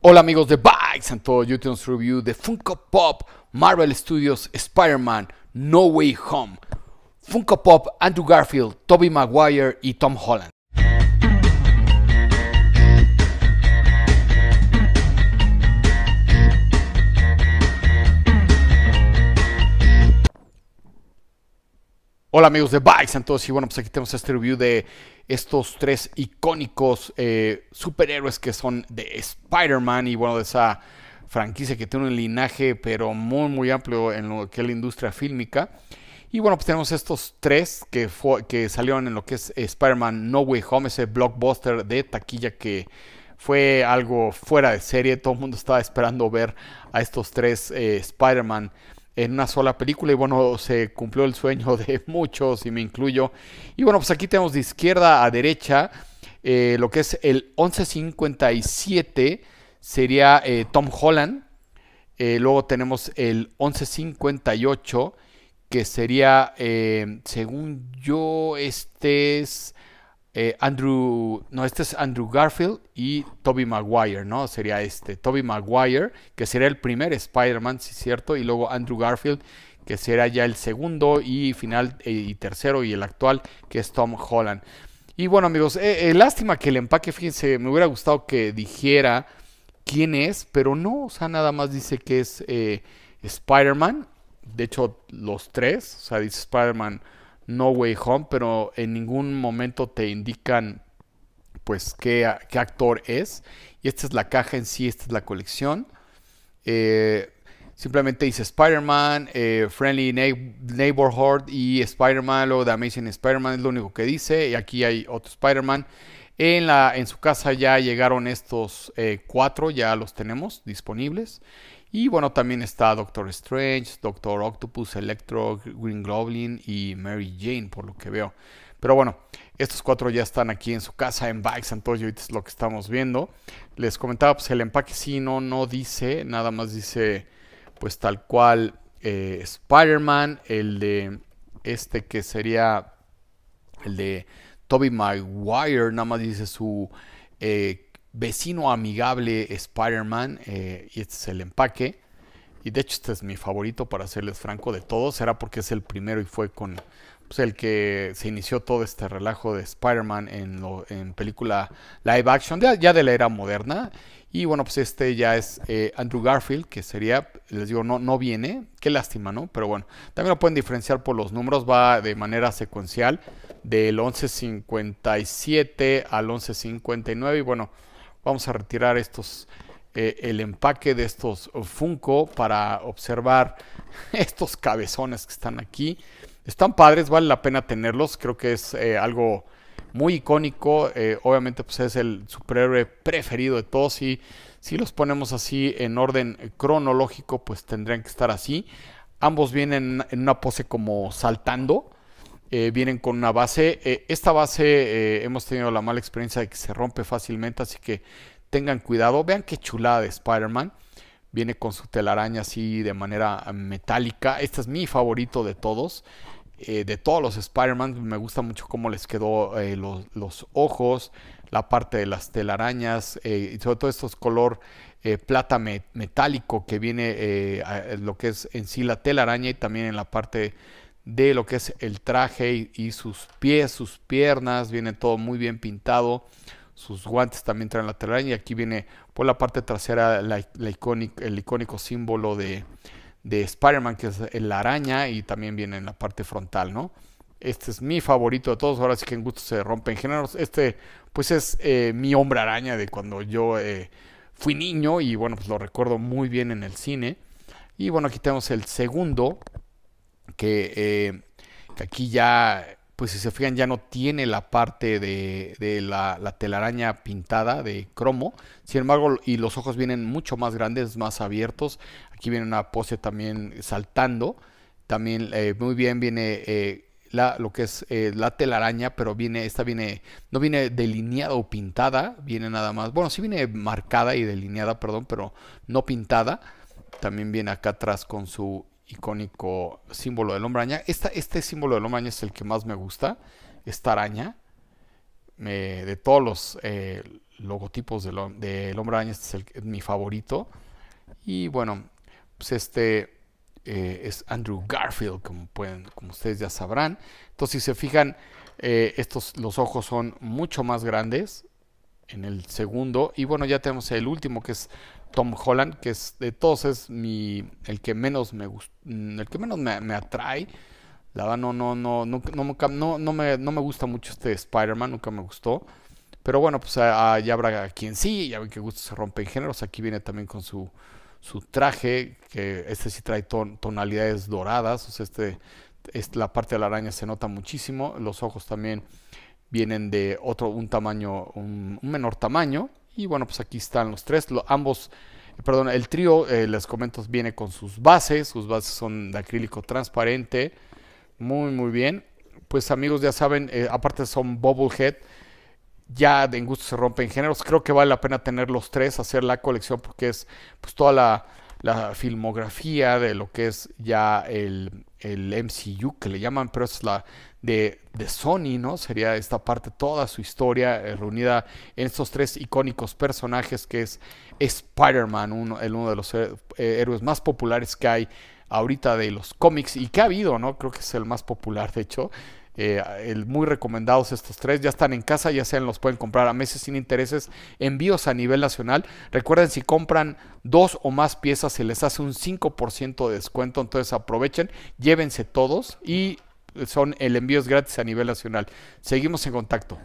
Hola amigos de Bikes and todo YouTube's Review de Funko Pop, Marvel Studios, Spider-Man, No Way Home, Funko Pop, Andrew Garfield, Tobey Maguire y Tom Holland. Hola amigos de VICE, entonces, y bueno, pues aquí tenemos este review de estos tres icónicos eh, superhéroes que son de Spider-Man y bueno, de esa franquicia que tiene un linaje pero muy muy amplio en lo que es la industria fílmica. Y bueno, pues tenemos estos tres que, que salieron en lo que es Spider-Man No Way Home, ese blockbuster de taquilla que fue algo fuera de serie, todo el mundo estaba esperando ver a estos tres eh, Spider-Man en una sola película y bueno, se cumplió el sueño de muchos y me incluyo. Y bueno, pues aquí tenemos de izquierda a derecha eh, lo que es el 1157 sería eh, Tom Holland. Eh, luego tenemos el 1158 que sería, según yo, este es... Eh, Andrew, no, este es Andrew Garfield y Toby Maguire, ¿no? Sería este, Toby Maguire, que sería el primer Spider-Man, si ¿sí es cierto, y luego Andrew Garfield, que será ya el segundo y final eh, y tercero y el actual, que es Tom Holland. Y bueno amigos, eh, lástima que el empaque, fíjense, me hubiera gustado que dijera quién es, pero no, o sea, nada más dice que es Spider-Man, de hecho los tres, o sea, dice Spider-Man no Way Home, pero en ningún momento te indican pues qué, actor es. Y esta es la caja en sí, esta es la colección. Eh, simplemente dice Spider-Man, eh, Friendly Neighborhood y Spider-Man, lo de Amazing Spider-Man es lo único que dice. Y aquí hay otro Spider-Man. En, la, en su casa ya llegaron estos eh, cuatro, ya los tenemos disponibles. Y bueno, también está Doctor Strange, Doctor Octopus, Electro, Green Goblin y Mary Jane, por lo que veo. Pero bueno, estos cuatro ya están aquí en su casa en Bikes and ahorita es lo que estamos viendo. Les comentaba, pues el empaque sí no, no dice, nada más dice pues tal cual eh, Spider-Man, el de este que sería el de Toby Maguire, nada más dice su... Eh, vecino amigable Spider-Man. Eh, y este es el empaque. Y de hecho este es mi favorito, para serles franco, de todos. Será porque es el primero y fue con pues, el que se inició todo este relajo de Spider-Man en, en, película live action, ya de la era moderna. Y bueno, pues este ya es eh, Andrew Garfield, que sería, les digo, no, no viene. Qué lástima, ¿no? Pero bueno, también lo pueden diferenciar por los números. Va de manera secuencial del 11.57 al 11.59. Y bueno, Vamos a retirar estos, eh, el empaque de estos Funko para observar estos cabezones que están aquí. Están padres, vale la pena tenerlos. Creo que es eh, algo muy icónico. Eh, obviamente, pues es el superhéroe preferido de todos. Y si los ponemos así en orden cronológico, pues tendrían que estar así. Ambos vienen en una pose como saltando. Eh, vienen con una base. Eh, esta base eh, hemos tenido la mala experiencia de que se rompe fácilmente, así que tengan cuidado. Vean qué chulada de Spider-Man. Viene con su telaraña así de manera metálica. Este es mi favorito de todos. de todos los Spider-Man me gusta mucho cómo les quedó los, ojos, la parte de las telarañas y sobre todo estos color plata metálico que viene lo que es en sí la telaraña y también en la parte de lo que es el traje y, sus pies, sus piernas, viene todo muy bien pintado. Sus guantes también traen la telaraña y aquí viene por la parte trasera la, el icónico símbolo de, Spider-Man, que es la araña, y también viene en la parte frontal, ¿no? Este es mi favorito de todos, ahora sí que en gusto se rompen géneros. Este, pues es eh, mi hombre araña de cuando yo eh, fui niño y bueno, pues lo recuerdo muy bien en el cine. Y bueno, aquí tenemos el segundo, eh, que, aquí ya, pues si se fijan, ya no tiene la parte de, la, telaraña pintada de cromo. Sin embargo, y los ojos vienen mucho más grandes, más abiertos. Aquí viene una pose también saltando. También eh, muy bien viene... Eh, lo que es la telaraña, pero viene, esta viene, no viene delineada o pintada, viene nada más, bueno, sí viene marcada y delineada, perdón, pero no pintada. También viene acá atrás con su icónico símbolo del hombre este símbolo del hombre es el que más me gusta, esta araña. de todos los eh, logotipos de hombre araña, este es, mi favorito. Y bueno, pues este eh, es Andrew Garfield, como, pueden, como ustedes ya sabrán. Entonces, si se fijan, eh, estos, los ojos son mucho más grandes en el segundo. Y bueno, ya tenemos el último, que es Tom Holland, que es de todos es mi, el que menos me gusta mm, el que menos me, atrae. La verdad no, no, no, no, no, no, me, no me gusta mucho este Spider-Man, nunca me gustó. Pero bueno, pues ah, ah, ya habrá quien sí, ya ven que gusta se rompe en géneros. Aquí viene también con su, su traje, que este sí trae tonalidades doradas. O sea, este, la parte de la araña se nota muchísimo. Los ojos también vienen de otro, un tamaño, un menor tamaño. Y bueno, pues aquí están los tres, ambos, eh, perdón, el trío, eh, les comento, viene con sus bases, sus bases son de acrílico transparente, muy, muy bien. Pues amigos, ya saben, eh, aparte son bobblehead, ya de en gusto se rompen géneros, creo que vale la pena tener los tres, hacer la colección porque es pues toda la la filmografía de lo que es ya el, MCU que le llaman, pero es la de, de, Sony, ¿no? Sería esta parte, toda su historia eh, reunida en estos tres icónicos personajes que es Spider-Man, uno, uno de los eh, eh, héroes más populares que hay ahorita de los cómics y que ha habido, ¿no? Creo que es el más popular, de hecho. Eh, el, muy recomendados estos tres, ya están en casa, ya sean los pueden comprar a meses sin intereses, envíos a nivel nacional. Recuerden, si compran dos o más piezas, se les hace un 5% de descuento, entonces aprovechen, llévense todos y son el envío es gratis a nivel nacional. Seguimos en contacto.